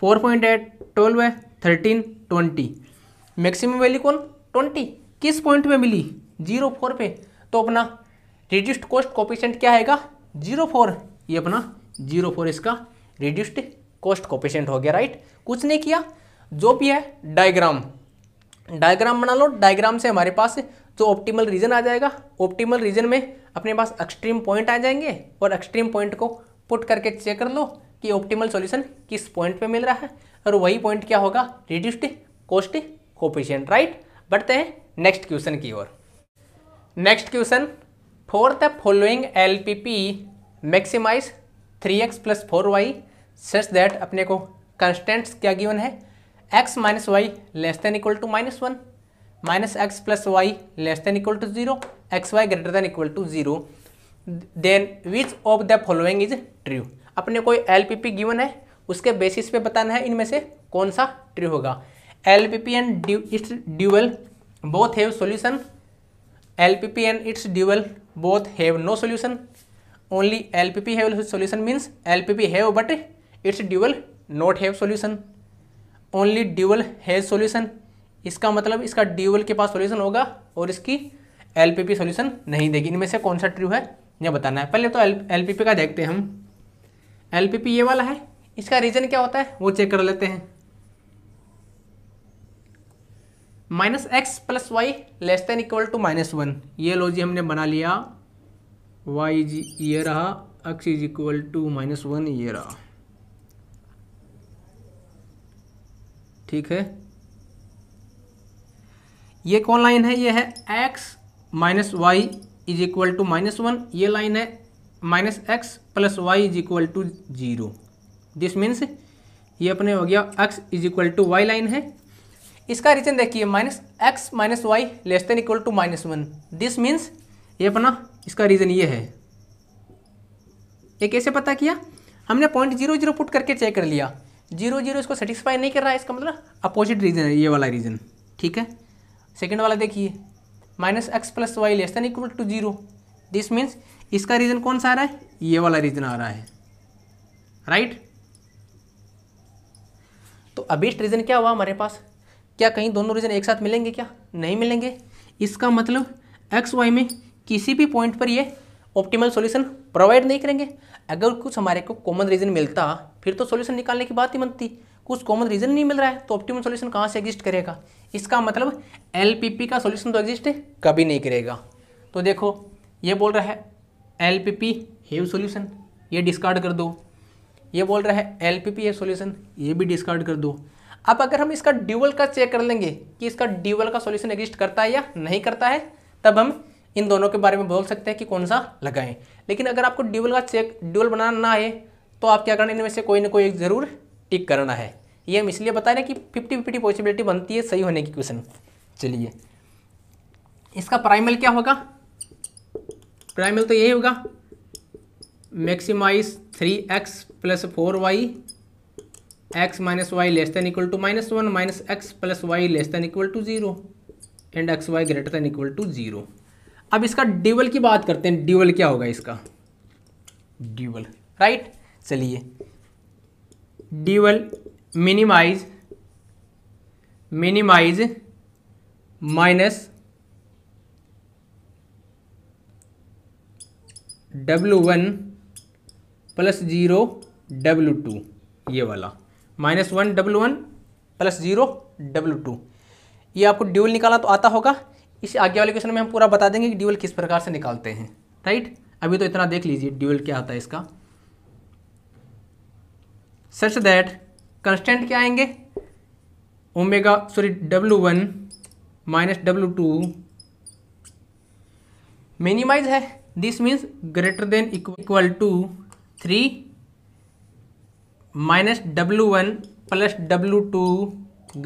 फोर पॉइंट एट ट्वेल्व है थर्टीन ट्वेंटी मैक्सिमम वैल्यू कौन ट्वेंटी किस पॉइंट में मिली जीरो फोर पे तो अपना रिड्यूस्ड कॉस्ट कॉपिशेंट क्या आएगा जीरो फोर ये अपना जीरो फोर इसका रिड्यूस्ड कॉस्ट कॉपिशेंट हो गया राइट कुछ नहीं किया जो भी है डायग्राम डायग्राम बना लो डायग्राम से हमारे पास जो ऑप्टीमल रीजन आ जाएगा ऑप्टीमल रीजन में अपने पास एक्सट्रीम पॉइंट आ जाएंगे और एक्सट्रीम पॉइंट को पुट करके चेक कर लो कि ऑप्टीमल सॉल्यूशन किस पॉइंट पे मिल रहा है और वही पॉइंट क्या होगा रिड्यूस्ड कॉस्ट कोफिशियंट राइट बढ़ते हैं नेक्स्ट क्वेश्चन की ओर next question for the following L P P maximise three x plus four y such that अपने को कंस्टेंट्स क्या गिवन है x minus y less than equal to minus one minus x plus y less than equal to zero x y greater than equal to zero then which of the following is true अपने कोई L P P given है उसके basis पे बताना है इनमें से कौन सा ट्रू होगा L P P and its dual both have solution L P P and its dual both have no solution only L P P have solution means L P P have but its dual not have solution only dual has solution इसका मतलब इसका dual के पास solution होगा और इसकी L P P solution नहीं देगी इनमें से कौन सा ट्रू है यह बताना है पहले तो एल एल पी पी का देखते हैं हम एल पी पी ये वाला है इसका रीजन क्या होता है वो चेक कर लेते हैं minus x plus y less than equal to minus one ये लो जी हमने बना लिया वाई जी ये रहा x is equal to minus one ये रहा ठीक है ये कौन लाइन है ये है x minus y is equal to minus one ये लाइन है minus x plus y is equal to zero this means ये अपने हो गया x is equal to y line है इसका रीजन देखिए minus x minus y less than equal to minus one this means ये अपना इसका रीजन ये है ये कैसे पता किया हमने पॉइंट जीरो जीरो पुट करके चेक कर लिया जीरो जीरो इसको सेटिस्फाई नहीं कर रहा है इसका मतलब अपोजिट रीजन है ये वाला रीजन ठीक है सेकेंड वाला देखिए minus x plus y less than equal to zero this means इसका रीजन कौन सा आ रहा है ये वाला रीजन आ रहा है राइट right? तो अभी रीजन क्या हुआ हमारे पास क्या कहीं दोनों रीजन एक साथ मिलेंगे क्या नहीं मिलेंगे इसका मतलब एक्स वाई में किसी भी पॉइंट पर ये ऑप्टिमल सॉल्यूशन प्रोवाइड नहीं करेंगे अगर कुछ हमारे को कॉमन रीजन मिलता फिर तो सॉल्यूशन निकालने की बात ही बनती कुछ कॉमन रीजन नहीं मिल रहा है तो ऑप्टिमल सॉल्यूशन कहाँ से एग्जिस्ट करेगा इसका मतलब एल का सॉल्यूशन तो एग्जिस्ट कभी नहीं करेगा तो देखो ये बोल रहा है L P P have solution ये डिस्कार्ड कर दो ये बोल रहा है L P P have solution ये भी डिस्कार्ड कर दो अब अगर हम इसका ड्यूअल का चेक कर लेंगे कि इसका ड्यूअल का सॉल्यूशन एग्जिस्ट करता है या नहीं करता है तब हम इन दोनों के बारे में बोल सकते हैं कि कौन सा लगाएं लेकिन अगर आपको ड्यूअल का चेक ड्यूअल बनाना ना है तो आप क्या करना इनमें से कोई ना कोई एक ज़रूर टिक करना है ये हम इसलिए बता रहे हैं कि फिफ्टी फिफ्टी पॉसिबिलिटी बनती है सही होने की क्वेश्चन चलिए इसका प्राइमल क्या होगा प्राइमल तो यही होगा maximize three x plus four y x minus y less than equal to minus one minus x plus y less than equal to zero and x y greater than equal to zero अब इसका dual की बात करते हैं dual क्या होगा इसका dual right चलिए dual minimize minimize minus W one plus zero W two ये वाला minus one W one plus zero W two ये आपको ड्यूल निकाला तो आता होगा इस आगे वाले क्वेश्चन में हम पूरा बता देंगे कि ड्यूल किस प्रकार से निकालते हैं राइट अभी तो इतना देख लीजिए ड्यूल क्या आता है इसका सच दैट कंस्टेंट क्या आएंगे omega sorry W one minus W two minimize है this means greater than equal to three minus W one plus W two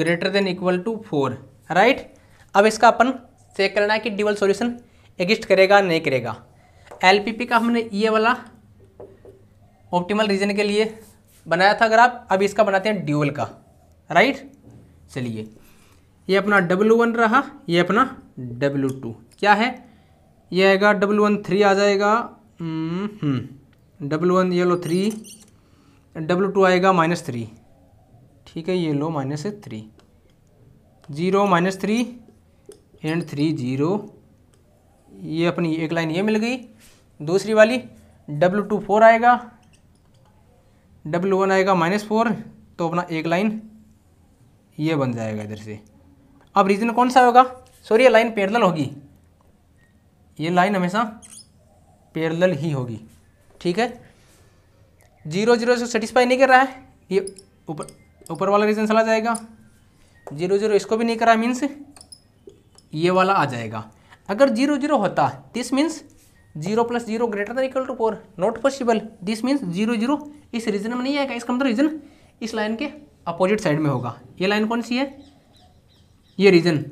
greater than equal to four right अब इसका अपन check करना है कि double solution exist करेगा नहीं करेगा P का हमने ये वाला ऑप्टिमल रीजन के लिए बनाया था अगर आप अब इसका बनाते हैं ड्यूअल का राइट चलिए ये अपना डब्लू वन रहा ये अपना डब्लू टू क्या है ये आएगा डब्लू वन थ्री आ जाएगा हम्म, हम्म, डब्लू वन ये लो थ्री डब्ल्यू टू आएगा माइनस थ्री ठीक है ये लो minus three zero minus three and three zero ये अपनी एक लाइन ये मिल गई दूसरी वाली डब्ल्यू टू फोर आएगा डब्ल्यू वन आएगा माइनस फोर तो अपना एक लाइन ये बन जाएगा इधर से अब रीजन कौन सा होगा सॉरी ये लाइन पैरेलल होगी ये लाइन हमेशा पैरेलल ही होगी ठीक है जीरो जीरो से सेटिस्फाई नहीं कर रहा है ये ऊपर ऊपर वाला रीजन चला जाएगा जीरो जीरो इसको भी नहीं करा मीन्स ये वाला आ जाएगा अगर जीरो जीरो होता this means zero plus zero greater than equal to four not possible this means zero zero इस रीजन में नहीं आएगा इसका मतलब रीजन इस लाइन के अपोजिट साइड में होगा ये लाइन कौन सी है ये region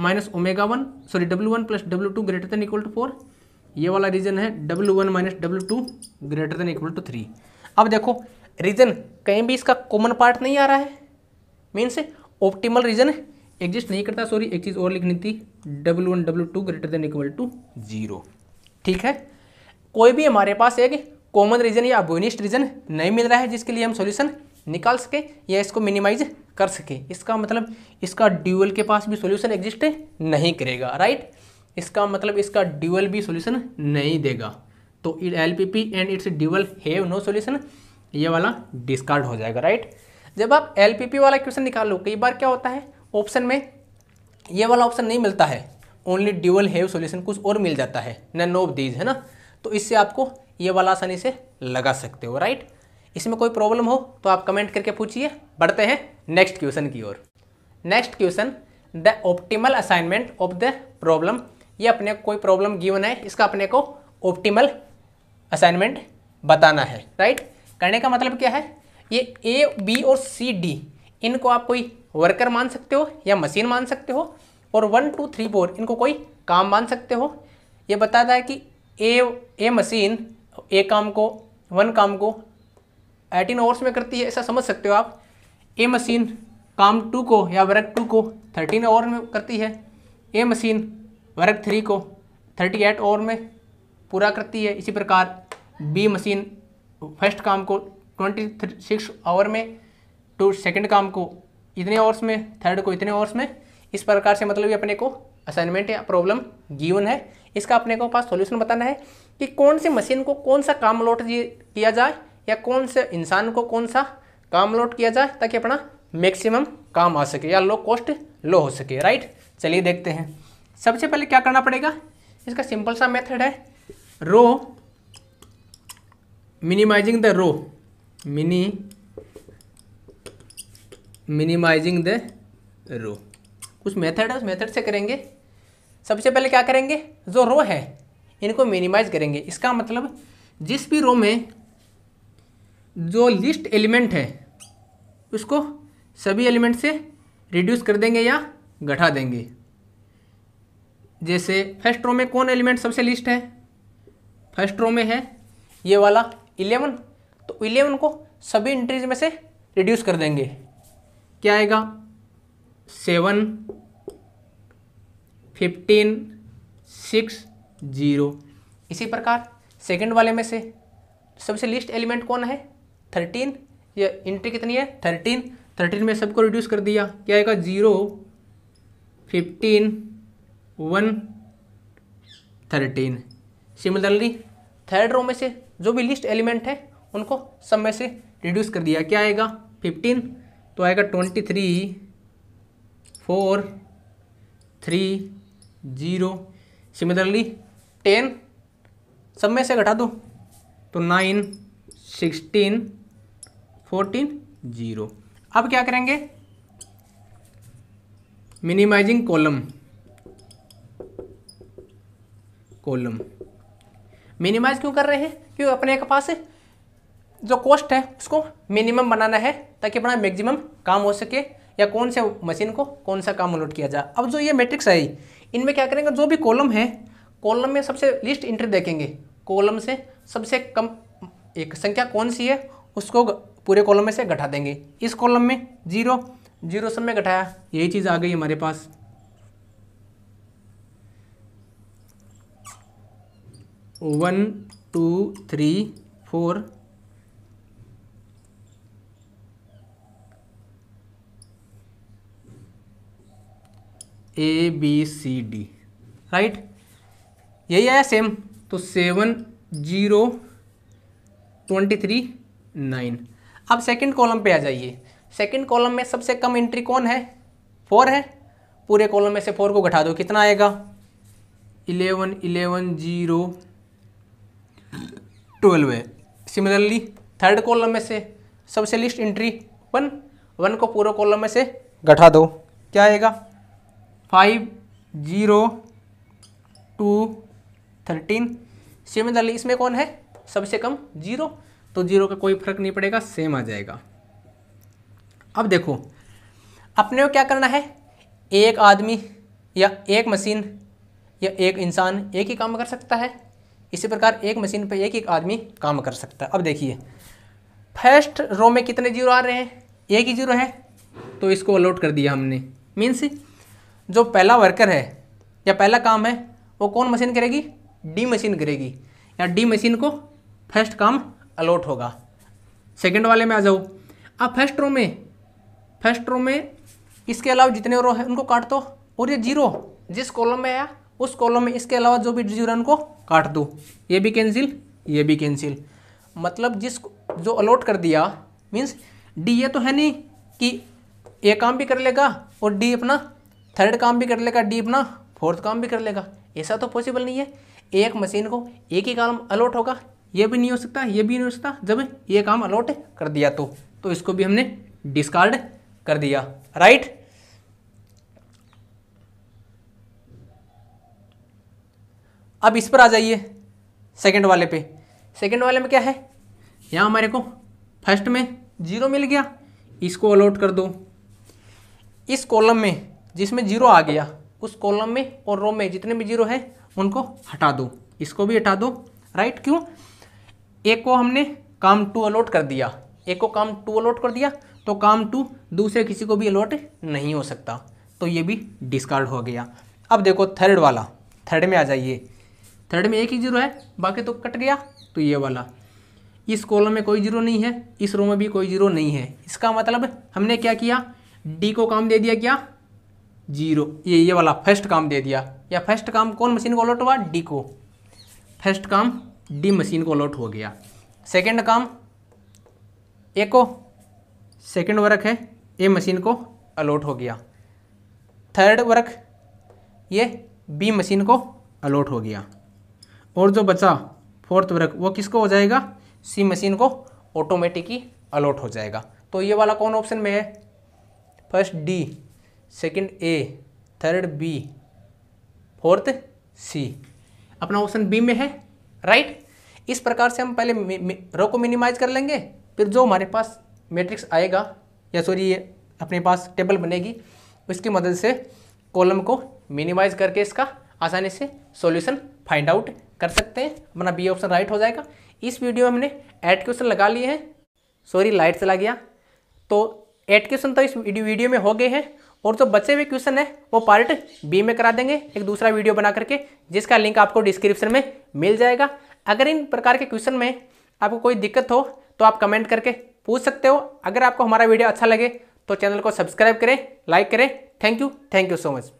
minus omega one sorry W one plus W two greater than equal to four ये वाला रीजन है W one minus W two greater than equal to three अब देखो रीजन कहीं भी इसका कॉमन पार्ट नहीं आ रहा है मीन्स ऑप्टिमल रीजन एग्जिस्ट नहीं करता सॉरी एक चीज़ और लिखनी थी W one W two greater than equal to zero ठीक है कोई भी हमारे पास एक कॉमन रीजन या अबोनिस्ट रीजन नहीं मिल रहा है जिसके लिए हम सोल्यूशन निकाल सके या इसको मिनिमाइज कर सके इसका मतलब इसका ड्यूअल के पास भी सोल्यूशन एग्जिस्ट नहीं करेगा राइट इसका मतलब इसका ड्यूअल भी सोल्यूशन नहीं देगा तो L P P and its dual have no solution ये वाला डिस्कार्ड हो जाएगा राइट जब आप एल पी पी वाला क्वेश्चन निकाल लो कई बार क्या होता है ऑप्शन में ये वाला ऑप्शन नहीं मिलता है ओनली ड्यूअल हैव सोल्यूशन कुछ और मिल जाता है नो ऑफ दीज है ना तो इससे आपको ये वाला आसानी से लगा सकते हो राइट इसमें कोई प्रॉब्लम हो तो आप कमेंट करके पूछिए बढ़ते हैं नेक्स्ट क्वेश्चन की ओर next question the optimal assignment of the problem ये अपने कोई प्रॉब्लम गिवन है इसका अपने को ऑप्टिमल असाइनमेंट बताना है राइट करने का मतलब क्या है ये ए बी और सी डी इनको आप कोई वर्कर मान सकते हो या मशीन मान सकते हो और वन टू थ्री फोर इनको कोई काम मान सकते हो ये बताता है कि ए ए मशीन ए काम को वन काम को एटीन आवर्स में करती है ऐसा समझ सकते हो आप ए मशीन काम टू को या वर्क टू को थर्टीन आवर में करती है ए मशीन वर्क थ्री को थर्टी एट आवर में पूरा करती है इसी प्रकार बी मशीन फर्स्ट काम को ट्वेंटी सिक्स आवर में टू सेकंड काम को इतने आवर्स में थर्ड को इतने आवर्स में इस प्रकार से मतलब ये अपने को असाइनमेंट या प्रॉब्लम गिवन है इसका अपने को पास सॉल्यूशन बताना है कि कौन सी मशीन को कौन सा काम लोट किया जाए या कौन से इंसान को कौन सा काम लोट किया जाए ताकि अपना मैक्सिमम काम आ सके या लो कॉस्ट लो हो सके राइट चलिए देखते हैं सबसे पहले क्या करना पड़ेगा इसका सिंपल सा मेथड है row minimizing the row mini minimizing the row कुछ मेथड है उस मेथड से करेंगे सबसे पहले क्या करेंगे जो रो है इनको मिनिमाइज करेंगे इसका मतलब जिस भी रो में जो लिस्ट एलिमेंट है उसको सभी एलिमेंट से रिड्यूस कर देंगे या घटा देंगे जैसे फर्स्ट रो में कौन एलिमेंट सबसे लिस्ट है फर्स्ट रो में है ये वाला इलेवन तो इलेवन को सभी इंट्रीज में से रिड्यूस कर देंगे क्या आएगा सेवन फिफ्टीन सिक्स जीरो इसी प्रकार सेकंड वाले में से सबसे लिस्ट एलिमेंट कौन है थर्टीन ये इंट्री कितनी है थर्टीन थर्टीन में सबको रिड्यूस कर दिया क्या आएगा zero fifteen one thirteen similarly third row में से जो भी लिस्ट एलिमेंट है उनको सब में से रिड्यूस कर दिया क्या आएगा फिफ्टीन तो आएगा twenty three four three zero similarly ten सब में से घटा दो तो नाइन सिक्सटीन फोर्टीन जीरो अब क्या करेंगे मिनिमाइजिंग कॉलम कॉलम मिनिमाइज क्यों कर रहे हैं क्योंकि अपने के पास जो कॉस्ट है उसको मिनिमम बनाना है ताकि अपना मैक्सिमम काम हो सके या कौन से मशीन को कौन सा काम अलोड किया जाए अब जो ये मैट्रिक्स है इनमें क्या करेंगे जो भी कॉलम है कॉलम में सबसे लिस्ट इंट्री देखेंगे कॉलम से सबसे कम एक संख्या कौन सी है उसको पूरे कॉलम में से घटा देंगे इस कॉलम में जीरो जीरो सब में घटाया यही चीज़ आ गई हमारे पास one two three four A B C D right यही आया सेम तो seven zero twenty three nine अब सेकंड कॉलम पे आ जाइए सेकंड कॉलम में सबसे कम एंट्री कौन है फोर है पूरे कॉलम में से फोर को घटा दो कितना आएगा इलेवन इलेवन जीरो ट्वेल्व है सिमिलरली थर्ड कॉलम में से सबसे लिस्ट एंट्री वन वन को पूरा कॉलम में से घटा दो क्या आएगा five zero two thirteen similarly इसमें कौन है सबसे कम जीरो तो जीरो का कोई फर्क नहीं पड़ेगा सेम आ जाएगा अब देखो अपने को क्या करना है एक आदमी या एक मशीन या एक इंसान एक ही काम कर सकता है इसी प्रकार एक मशीन पर एक एक आदमी काम कर सकता है अब देखिए फर्स्ट रो में कितने जीरो आ रहे हैं एक ही जीरो है तो इसको अलॉट कर दिया हमने मीन्स जो पहला वर्कर है या पहला काम है वो कौन मशीन करेगी डी मशीन करेगी या डी मशीन को फर्स्ट काम अलॉट होगा सेकंड वाले में आ जाओ अब फर्स्ट रो में फर्स्ट रो में इसके अलावा जितने रो हैं उनको काट दो और ये जीरो जिस कॉलम में आया उस कॉलम में इसके अलावा जो भी डिजीवन को काट दो ये भी कैंसिल ये भी कैंसिल मतलब जिस जो अलॉट कर दिया मीन्स डी ये तो है नहीं कि ए काम भी कर लेगा और डी अपना थर्ड काम भी कर लेगा डी अपना फोर्थ काम भी कर लेगा ऐसा तो पॉसिबल नहीं है एक मशीन को एक ही काम अलॉट होगा ये भी नहीं हो सकता ये भी नहीं हो सकता जब ये काम अलॉट कर दिया तो, तो इसको भी हमने डिस्कार्ड कर दिया राइट अब इस पर आ जाइए सेकंड वाले पे सेकंड वाले में क्या है यहाँ हमारे को फर्स्ट में जीरो मिल गया इसको अलॉट कर दो इस कॉलम में जिसमें जीरो आ गया उस कॉलम में और रो में जितने भी जीरो हैं उनको हटा दो इसको भी हटा दो राइट क्यों एक को हमने काम टू अलॉट कर दिया एक को काम टू अलॉट कर दिया तो काम टू दूसरे किसी को भी अलॉट नहीं हो सकता तो ये भी डिस्कार्ड हो गया अब देखो थर्ड वाला थर्ड में आ जाइए थर्ड में एक ही जीरो है बाकी तो कट गया तो ये वाला इस कॉलम में कोई जीरो नहीं है इस रो में भी कोई जीरो नहीं है इसका मतलब हमने क्या किया डी को काम दे दिया क्या जीरो ये ये वाला फर्स्ट काम दे दिया या फर्स्ट काम कौन मशीन को अलॉट हुआ डी को फर्स्ट काम डी मशीन को अलॉट हो गया सेकंड काम ए को सेकंड वर्क है ए मशीन को अलॉट हो गया थर्ड वर्क ये बी मशीन को अलॉट हो गया और जो बचा फोर्थ वर्क वो किसको हो जाएगा सी मशीन को ऑटोमेटिक ही अलॉट हो जाएगा तो ये वाला कौन ऑप्शन में है first D second A third B fourth C अपना ऑप्शन बी में है राइट इस प्रकार से हम पहले रो को मिनिमाइज कर लेंगे फिर जो हमारे पास मैट्रिक्स आएगा या सॉरी ये अपने पास टेबल बनेगी उसकी मदद से कॉलम को मिनिमाइज करके इसका आसानी से सॉल्यूशन फाइंड आउट कर सकते हैं अपना बी ऑप्शन राइट हो जाएगा इस वीडियो में हमने एट क्वेश्चन लगा लिए हैं सॉरी लाइट चला गया तो एट क्वेश्चन तो इस वीडियो में हो गए हैं और जो बचे हुए क्वेश्चन है वो पार्ट बी में करा देंगे एक दूसरा वीडियो बना करके जिसका लिंक आपको डिस्क्रिप्शन में मिल जाएगा अगर इन प्रकार के क्वेश्चन में आपको कोई दिक्कत हो तो आप कमेंट करके पूछ सकते हो अगर आपको हमारा वीडियो अच्छा लगे तो चैनल को सब्सक्राइब करें लाइक करें thank you thank you so much